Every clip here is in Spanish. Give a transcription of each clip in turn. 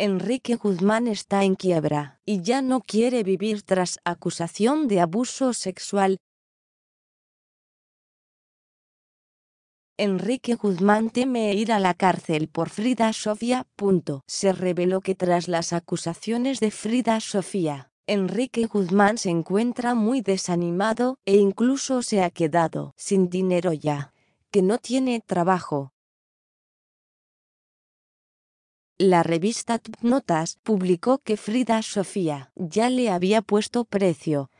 Enrique Guzmán está en quiebra y ya no quiere vivir tras acusación de abuso sexual. Enrique Guzmán teme ir a la cárcel por Frida Sofía. Se reveló que tras las acusaciones de Frida Sofía, Enrique Guzmán se encuentra muy desanimado e incluso se ha quedado sin dinero ya, que no tiene trabajo la revista Notas publicó que Frida Sofía ya le había puesto precio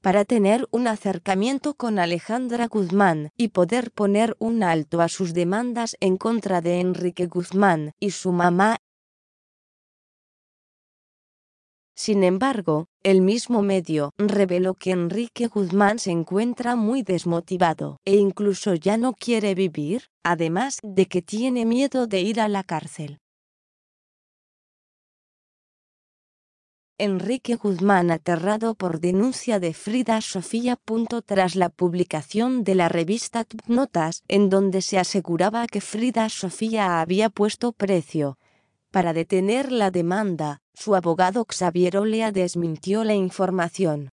para tener un acercamiento con Alejandra Guzmán y poder poner un alto a sus demandas en contra de Enrique Guzmán y su mamá. Sin embargo, el mismo medio reveló que Enrique Guzmán se encuentra muy desmotivado e incluso ya no quiere vivir, además de que tiene miedo de ir a la cárcel. Enrique Guzmán aterrado por denuncia de Frida Sofía. Tras la publicación de la revista en donde se aseguraba que Frida Sofía había puesto precio para detener la demanda, su abogado Xavier Olea desmintió la información.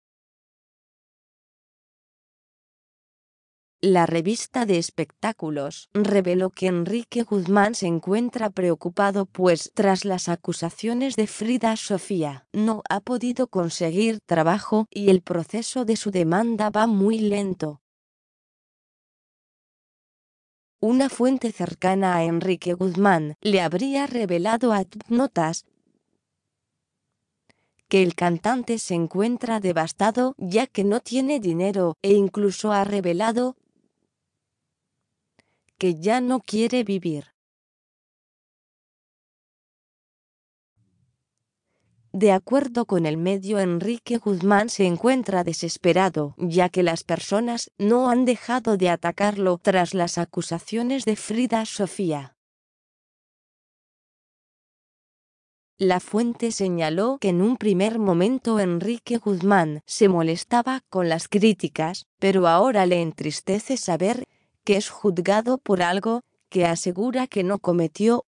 La revista de espectáculos reveló que Enrique Guzmán se encuentra preocupado pues tras las acusaciones de Frida Sofía no ha podido conseguir trabajo y el proceso de su demanda va muy lento. Una fuente cercana a Enrique Guzmán le habría revelado a Notas que el cantante se encuentra devastado ya que no tiene dinero e incluso ha revelado que ya no quiere vivir. De acuerdo con el medio, Enrique Guzmán se encuentra desesperado, ya que las personas no han dejado de atacarlo tras las acusaciones de Frida Sofía. La fuente señaló que en un primer momento Enrique Guzmán se molestaba con las críticas, pero ahora le entristece saber que es juzgado por algo que asegura que no cometió.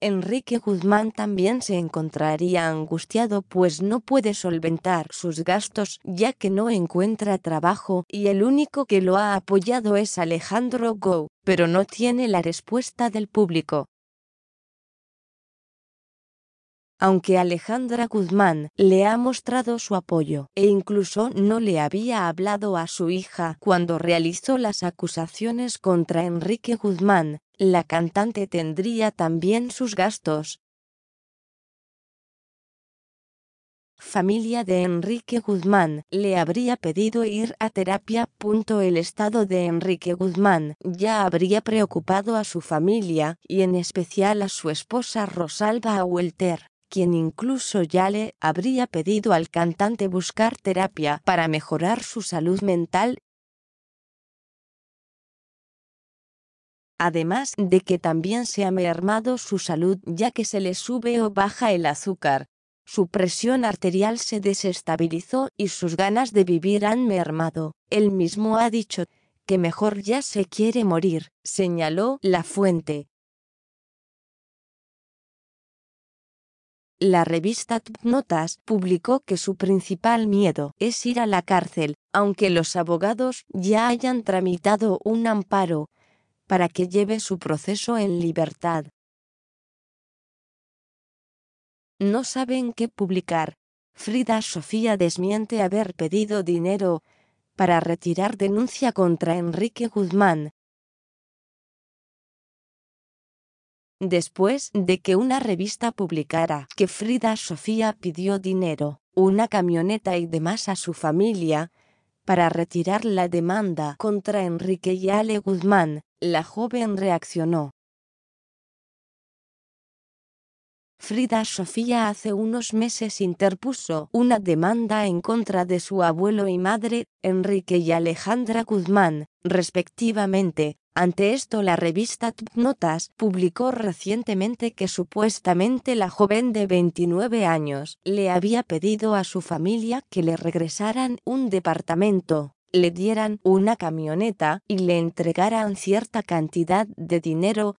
Enrique Guzmán también se encontraría angustiado pues no puede solventar sus gastos ya que no encuentra trabajo y el único que lo ha apoyado es Alejandro Go, pero no tiene la respuesta del público aunque Alejandra Guzmán le ha mostrado su apoyo e incluso no le había hablado a su hija cuando realizó las acusaciones contra Enrique Guzmán, la cantante tendría también sus gastos. Familia de Enrique Guzmán le habría pedido ir a terapia. El estado de Enrique Guzmán ya habría preocupado a su familia y en especial a su esposa Rosalba Welter quien incluso ya le habría pedido al cantante buscar terapia para mejorar su salud mental además de que también se ha mermado su salud ya que se le sube o baja el azúcar, su presión arterial se desestabilizó y sus ganas de vivir han mermado. Él mismo ha dicho que mejor ya se quiere morir, señaló la fuente. La revista Notas publicó que su principal miedo es ir a la cárcel, aunque los abogados ya hayan tramitado un amparo para que lleve su proceso en libertad. No saben qué publicar. Frida Sofía desmiente haber pedido dinero para retirar denuncia contra Enrique Guzmán, Después de que una revista publicara que Frida Sofía pidió dinero, una camioneta y demás a su familia, para retirar la demanda contra Enrique y Ale Guzmán, la joven reaccionó. Frida Sofía hace unos meses interpuso una demanda en contra de su abuelo y madre, Enrique y Alejandra Guzmán, respectivamente, ante esto la revista Notas publicó recientemente que supuestamente la joven de 29 años le había pedido a su familia que le regresaran un departamento le dieran una camioneta y le entregaran cierta cantidad de dinero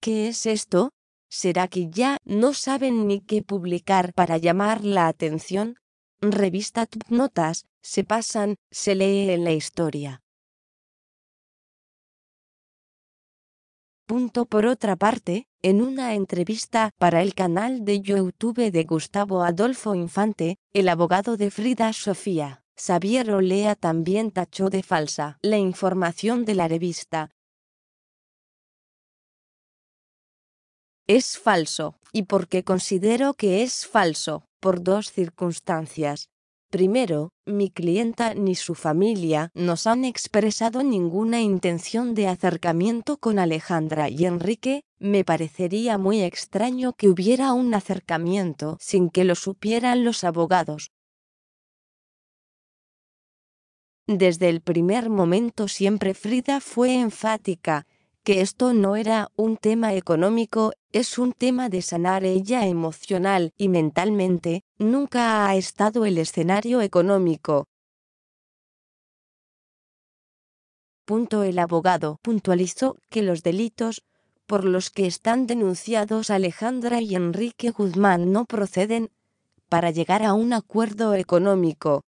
¿Qué es esto? ¿Será que ya no saben ni qué publicar para llamar la atención? Revista Tupnotas, Notas, se pasan, se lee en la historia. Punto por otra parte, en una entrevista para el canal de YouTube de Gustavo Adolfo Infante, el abogado de Frida Sofía, Xavier Olea también tachó de falsa la información de la revista, es falso, y porque considero que es falso, por dos circunstancias. Primero, mi clienta ni su familia nos han expresado ninguna intención de acercamiento con Alejandra y Enrique, me parecería muy extraño que hubiera un acercamiento sin que lo supieran los abogados. Desde el primer momento siempre Frida fue enfática, que esto no era un tema económico, es un tema de sanar ella emocional y mentalmente, nunca ha estado el escenario económico. el abogado puntualizó que los delitos por los que están denunciados Alejandra y Enrique Guzmán no proceden para llegar a un acuerdo económico.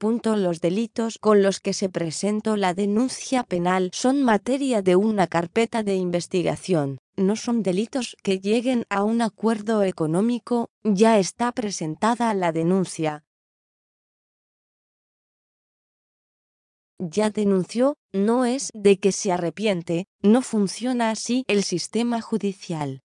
Los delitos con los que se presentó la denuncia penal son materia de una carpeta de investigación. No son delitos que lleguen a un acuerdo económico, ya está presentada la denuncia. ya denunció, no es de que se arrepiente, no funciona así el sistema judicial.